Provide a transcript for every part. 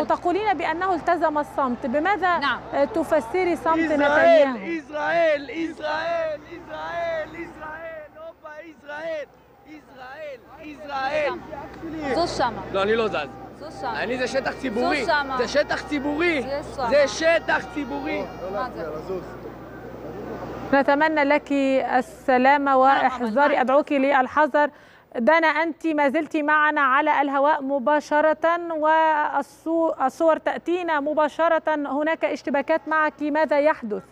وتقولين بأنه التزم الصمت بماذا نعم. تفسري صمت نتنياهو إسرائيل إسرائيل إسرائيل إسرائيل أوبا إسرائيل إسرائيل إسرائيل זו שמה. לא, אני לא זז. אני זה שטח ציבורי. זה שטח ציבורי. זה שטח ציבורי. نتمنى لك السلامة واحذاري أدعوك للحذر دانا أنت ما زلت معنا على الهواء مباشرة والصور تأتينا مباشرة هناك اشتباكات معك ماذا يحدث؟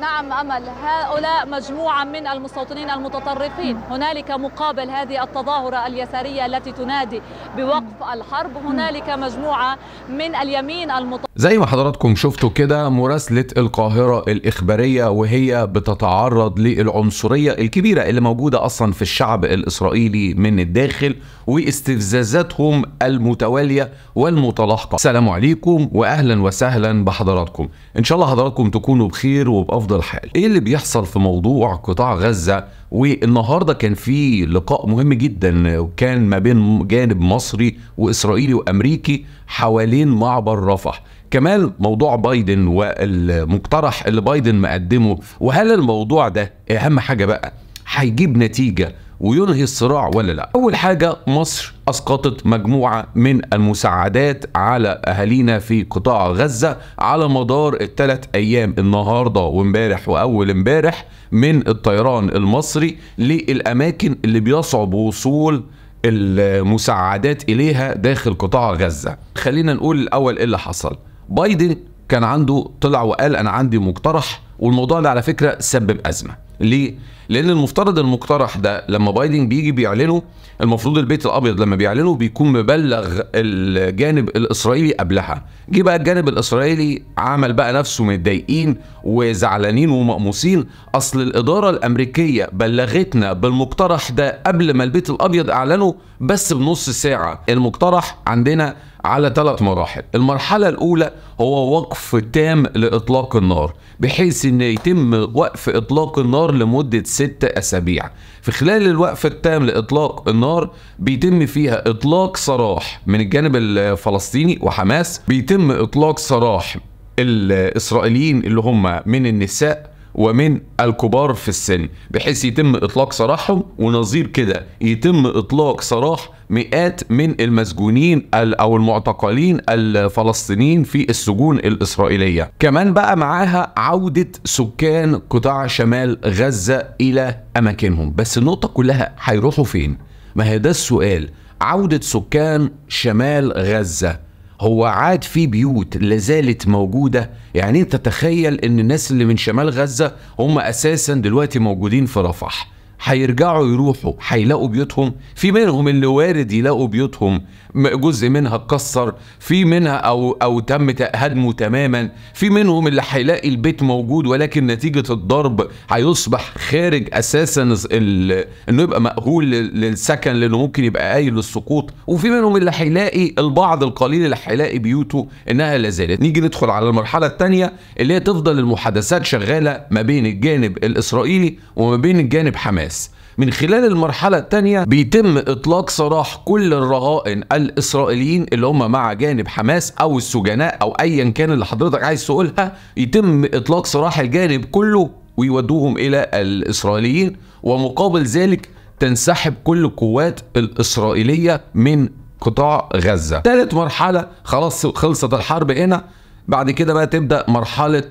نعم أمل هؤلاء مجموعة من المستوطنين المتطرفين هنالك مقابل هذه التظاهرة اليسارية التي تنادي بوقف الحرب هنالك مجموعة من اليمين المتطرف زي ما حضراتكم شفتوا كده مراسلة القاهرة الإخبارية وهي بتتعرض للعنصرية الكبيرة اللي موجودة أصلا في الشعب الإسرائيلي من الداخل واستفزازاتهم المتوالية والمتلاحقة السلام عليكم وأهلا وسهلا بحضراتكم إن شاء الله حضراتكم تكونوا بخير وبأفضل افضل حال ايه اللي بيحصل في موضوع قطاع غزه والنهارده كان في لقاء مهم جدا وكان ما بين جانب مصري واسرائيلي وامريكي حوالين معبر رفح كمان موضوع بايدن والمقترح اللي بايدن مقدمه وهل الموضوع ده اهم حاجه بقى هيجيب نتيجه وينهي الصراع ولا لا اول حاجه مصر اسقطت مجموعه من المساعدات على اهالينا في قطاع غزه على مدار الثلاث ايام النهارده وامبارح واول امبارح من الطيران المصري للاماكن اللي بيصعب وصول المساعدات اليها داخل قطاع غزه خلينا نقول الاول ايه اللي حصل بايدن كان عنده طلع وقال انا عندي مقترح والموضوع ده على فكره سبب ازمه ليه؟ لان المفترض المقترح ده لما بايدن بيجي بيعلنه المفروض البيت الابيض لما بيعلنه بيكون مبلغ الجانب الاسرائيلي قبلها جه بقى الجانب الاسرائيلي عمل بقى نفسه متضايقين وزعلانين ومقموصين اصل الاداره الامريكيه بلغتنا بالمقترح ده قبل ما البيت الابيض اعلنه بس بنص ساعه المقترح عندنا على ثلاث مراحل المرحلة الأولى هو وقف تام لإطلاق النار بحيث أن يتم وقف إطلاق النار لمدة ست أسابيع في خلال الوقف التام لإطلاق النار بيتم فيها إطلاق سراح من الجانب الفلسطيني وحماس بيتم إطلاق سراح الإسرائيليين اللي هم من النساء ومن الكبار في السن بحيث يتم اطلاق سراحهم ونظير كده يتم اطلاق سراح مئات من المسجونين او المعتقلين الفلسطينيين في السجون الاسرائيليه كمان بقى معاها عوده سكان قطاع شمال غزه الى اماكنهم بس النقطه كلها هيروحوا فين ما هي ده السؤال عوده سكان شمال غزه هو عاد في بيوت لازالت موجودة يعني انت تخيل ان الناس اللي من شمال غزة هم اساسا دلوقتي موجودين في رفح هيرجعوا يروحوا هيلاقوا بيوتهم في منهم اللي وارد يلاقوا بيوتهم جزء منها اتكسر في منها او او تم هدمه تماما في منهم اللي هيلاقي البيت موجود ولكن نتيجه الضرب هيصبح خارج اساسا انه يبقى مأهول للسكن لانه ممكن يبقى قايل للسقوط وفي منهم اللي هيلاقي البعض القليل اللي هيلاقي بيوته انها لا زالت نيجي ندخل على المرحله الثانيه اللي هي تفضل المحادثات شغاله ما بين الجانب الاسرائيلي وما بين الجانب حماس حماس من خلال المرحلة الثانية بيتم إطلاق سراح كل الرهائن الإسرائيليين اللي هم مع جانب حماس أو السجناء أو أيا كان اللي حضرتك عايز تقولها يتم إطلاق سراح الجانب كله ويودوهم إلى الإسرائيليين ومقابل ذلك تنسحب كل القوات الإسرائيلية من قطاع غزة ثالث مرحلة خلاص خلصت الحرب هنا بعد كده بقى تبدأ مرحلة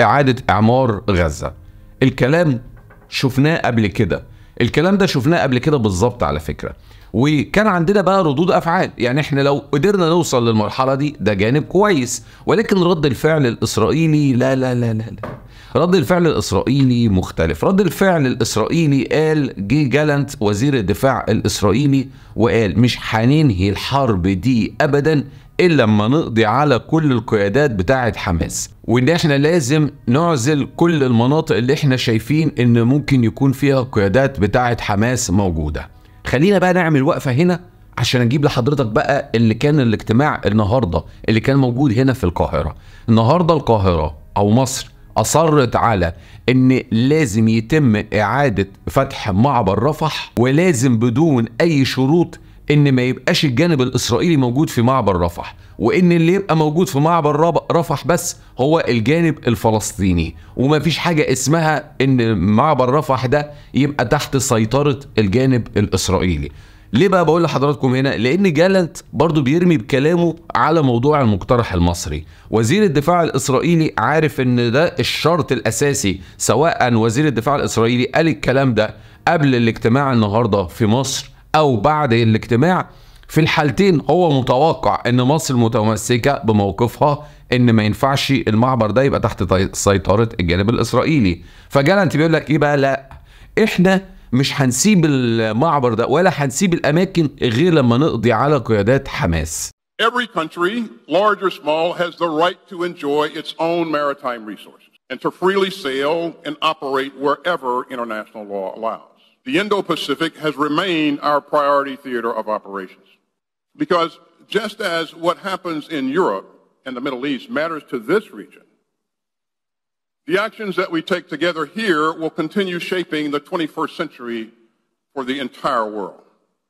إعادة إعمار غزة الكلام شفناه قبل كده الكلام ده شفناه قبل كده بالظبط على فكره وكان عندنا بقى ردود افعال يعني احنا لو قدرنا نوصل للمرحله دي ده جانب كويس ولكن رد الفعل الاسرائيلي لا لا لا لا, لا. رد الفعل الاسرائيلي مختلف رد الفعل الاسرائيلي قال جي جالنت وزير الدفاع الاسرائيلي وقال مش هننهي الحرب دي ابدا الا لما نقضي على كل القيادات بتاعه حماس وان احنا لازم نعزل كل المناطق اللي احنا شايفين ان ممكن يكون فيها قيادات بتاعه حماس موجوده خلينا بقى نعمل وقفه هنا عشان اجيب لحضرتك بقى اللي كان الاجتماع النهارده اللي كان موجود هنا في القاهره النهارده القاهره او مصر اصرت على ان لازم يتم اعاده فتح معبر رفح ولازم بدون اي شروط ان ما يبقاش الجانب الاسرائيلي موجود في معبر رفح وان اللي يبقى موجود في معبر رفح بس هو الجانب الفلسطيني وما فيش حاجه اسمها ان معبر رفح ده يبقى تحت سيطره الجانب الاسرائيلي ليه بقى بقول لحضراتكم هنا لان جالنت برضو بيرمي بكلامه على موضوع المقترح المصري وزير الدفاع الاسرائيلي عارف ان ده الشرط الاساسي سواء وزير الدفاع الاسرائيلي قال الكلام ده قبل الاجتماع النهارده في مصر او بعد الاجتماع في الحالتين هو متوقع ان مصر متمسكه بموقفها ان ما ينفعش المعبر ده يبقى تحت سيطره الجانب الاسرائيلي فجالنت بيقول لك ايه بقى لا احنا مش هنسيب المعبر ده ولا هنسيب الاماكن غير لما نقضي على قيادات حماس Every country, large or small, has the right to enjoy its own maritime resources and to freely sail and operate wherever international law allows. the Indo Pacific has remained our priority theater of operations. Because just as what happens in Europe and the Middle East matters to this region, the actions that we take together here will continue shaping the 21st century for the entire world.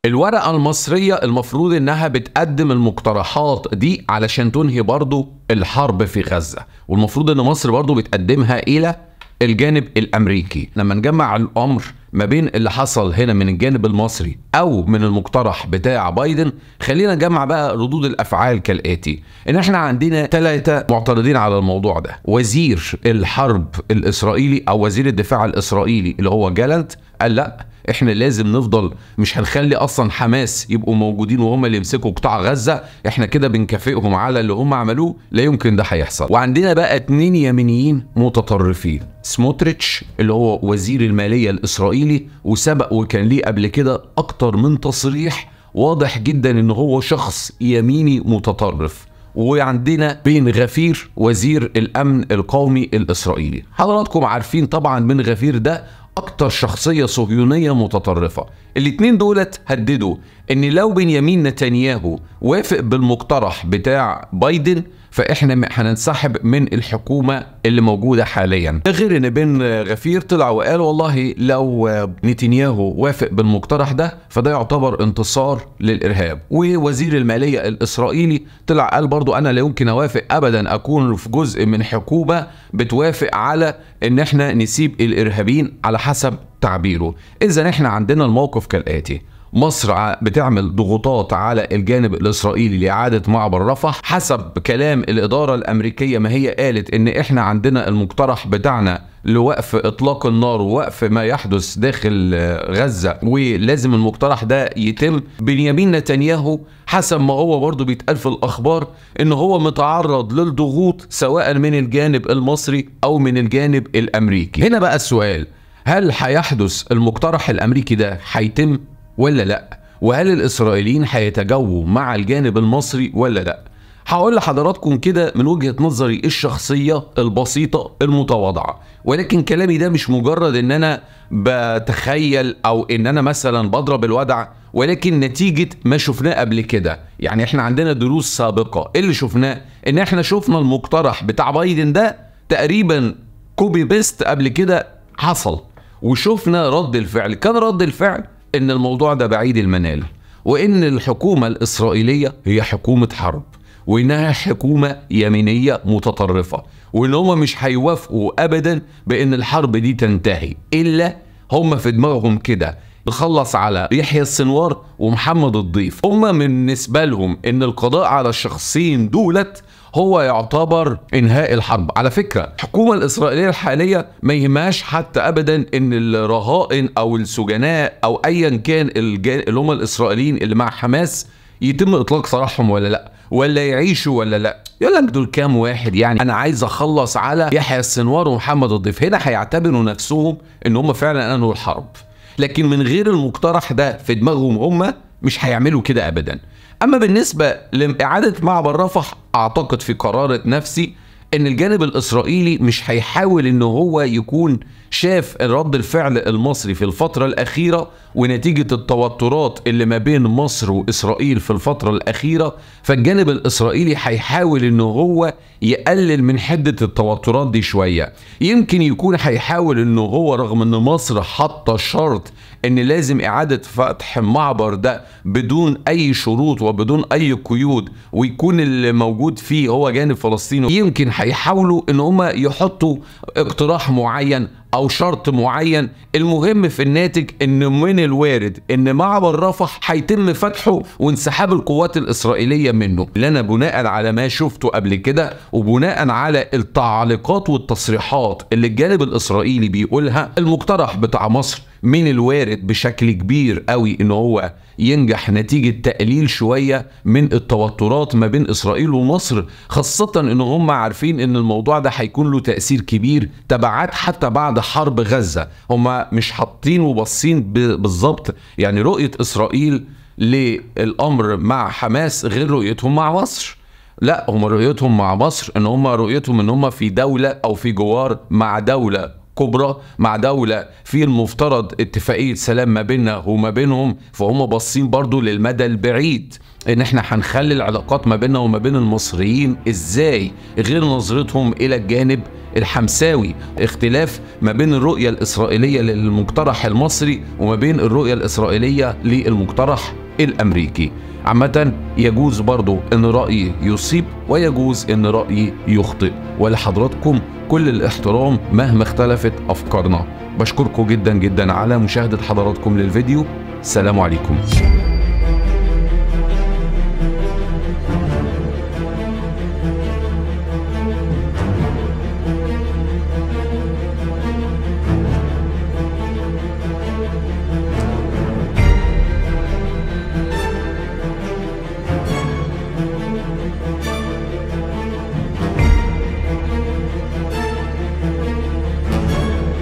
الورقة المصرية المفروض انها بتقدم المقترحات دي علشان تنهي برضو الحرب في غزة والمفروض ان مصر برضو بتقدمها الى الجانب الامريكي لما نجمع الامر ما بين اللي حصل هنا من الجانب المصري او من المقترح بتاع بايدن خلينا نجمع بقى ردود الافعال كالاتي ان احنا عندنا ثلاثه معترضين على الموضوع ده وزير الحرب الاسرائيلي او وزير الدفاع الاسرائيلي اللي هو جالنت قال لا احنا لازم نفضل مش هنخلي اصلا حماس يبقوا موجودين وهم اللي يمسكوا قطاع غزه احنا كده بنكافئهم على اللي هم عملوه لا يمكن ده هيحصل وعندنا بقى اتنين يمينيين متطرفين سموتريتش اللي هو وزير الماليه الاسرائيلي وسبق وكان ليه قبل كده اكتر من تصريح واضح جدا ان هو شخص يميني متطرف وعندنا بين غفير وزير الامن القومي الاسرائيلي حضراتكم عارفين طبعا بين غفير ده اكتر شخصيه صهيونيه متطرفه الاتنين دولت هددوا ان لو بنيامين نتنياهو وافق بالمقترح بتاع بايدن فاحنا هننسحب من الحكومه اللي موجوده حاليا ده غير ان بن غفير طلع وقال والله لو نتنياهو وافق بالمقترح ده فده يعتبر انتصار للارهاب ووزير الماليه الاسرائيلي طلع قال برضو انا لا يمكن اوافق ابدا اكون في جزء من حكومه بتوافق على ان احنا نسيب الارهابيين على حسب تعبيره اذا احنا عندنا الموقف كالاتي مصر بتعمل ضغوطات على الجانب الاسرائيلي لاعاده معبر رفح حسب كلام الاداره الامريكيه ما هي قالت ان احنا عندنا المقترح بتاعنا لوقف اطلاق النار ووقف ما يحدث داخل غزه ولازم المقترح ده يتم بنيامين نتنياهو حسب ما هو برضه بيتقال في الاخبار ان هو متعرض للضغوط سواء من الجانب المصري او من الجانب الامريكي هنا بقى السؤال هل هيحدث المقترح الامريكي ده هيتم ولا لا وهل الاسرائيليين هيتجووا مع الجانب المصري ولا لا هقول لحضراتكم كده من وجهه نظري الشخصيه البسيطه المتواضعه ولكن كلامي ده مش مجرد ان انا بتخيل او ان انا مثلا بضرب الودع ولكن نتيجه ما شفناه قبل كده يعني احنا عندنا دروس سابقه اللي شفناه ان احنا شفنا المقترح بتاع بايدن ده تقريبا كوبي بيست قبل كده حصل وشفنا رد الفعل كان رد الفعل ان الموضوع ده بعيد المنال وان الحكومه الاسرائيليه هي حكومه حرب وانها حكومه يمينيه متطرفه وان هم مش هيوافقوا ابدا بان الحرب دي تنتهي الا هم في دماغهم كده بخلص على يحيى السنوار ومحمد الضيف هما بالنسبة لهم ان القضاء على الشخصين دولت هو يعتبر انهاء الحرب على فكره الحكومه الاسرائيليه الحاليه ما يهمهاش حتى ابدا ان الرهائن او السجناء او ايا كان اللي هم الاسرائيليين اللي مع حماس يتم اطلاق سراحهم ولا لا ولا يعيشوا ولا لا يقول لك دول كام واحد يعني انا عايز اخلص على يحيى السنوار ومحمد الضيف هنا هيعتبروا نفسهم ان هم فعلا انهوا الحرب لكن من غير المقترح ده في دماغهم هم مش هيعملوا كده ابدا اما بالنسبه لاعاده معبر رفح اعتقد في قرارة نفسي ان الجانب الاسرائيلي مش هيحاول ان هو يكون شاف رد الفعل المصري في الفتره الاخيره ونتيجه التوترات اللي ما بين مصر واسرائيل في الفتره الاخيره فالجانب الاسرائيلي هيحاول ان هو يقلل من حده التوترات دي شويه يمكن يكون هيحاول ان هو رغم ان مصر حاطه شرط ان لازم اعاده فتح معبر ده بدون اي شروط وبدون اي قيود ويكون اللي موجود فيه هو جانب فلسطيني يمكن هيحاولوا ان هم يحطوا اقتراح معين او شرط معين المهم في الناتج ان من الوارد ان معبر رفح هيتم فتحه وانسحاب القوات الاسرائيليه منه اللي انا بناء على ما شفته قبل كده وبناء على التعليقات والتصريحات اللي الجانب الاسرائيلي بيقولها المقترح بتاع مصر من الوارد بشكل كبير قوي ان هو ينجح نتيجة تقليل شوية من التوترات ما بين إسرائيل ومصر خاصة إن هم عارفين إن الموضوع ده هيكون له تأثير كبير تبعات حتى بعد حرب غزة هم مش حاطين وباصين بالظبط يعني رؤية إسرائيل للأمر مع حماس غير رؤيتهم مع مصر لا هم رؤيتهم مع مصر ان هم رؤيتهم ان هم في دوله او في جوار مع دوله كبرى مع دولة في المفترض اتفاقية سلام ما بيننا وما بينهم فهم باصين برضو للمدى البعيد ان احنا هنخلي العلاقات ما بيننا وما بين المصريين ازاي غير نظرتهم الى الجانب الحمساوي اختلاف ما بين الرؤية الإسرائيلية للمقترح المصري وما بين الرؤية الإسرائيلية للمقترح الأمريكي عامة يجوز برضو ان رأيي يصيب ويجوز ان رأيي يخطئ ولحضراتكم كل الاحترام مهما اختلفت افكارنا بشكركم جدا جدا على مشاهدة حضراتكم للفيديو سلام عليكم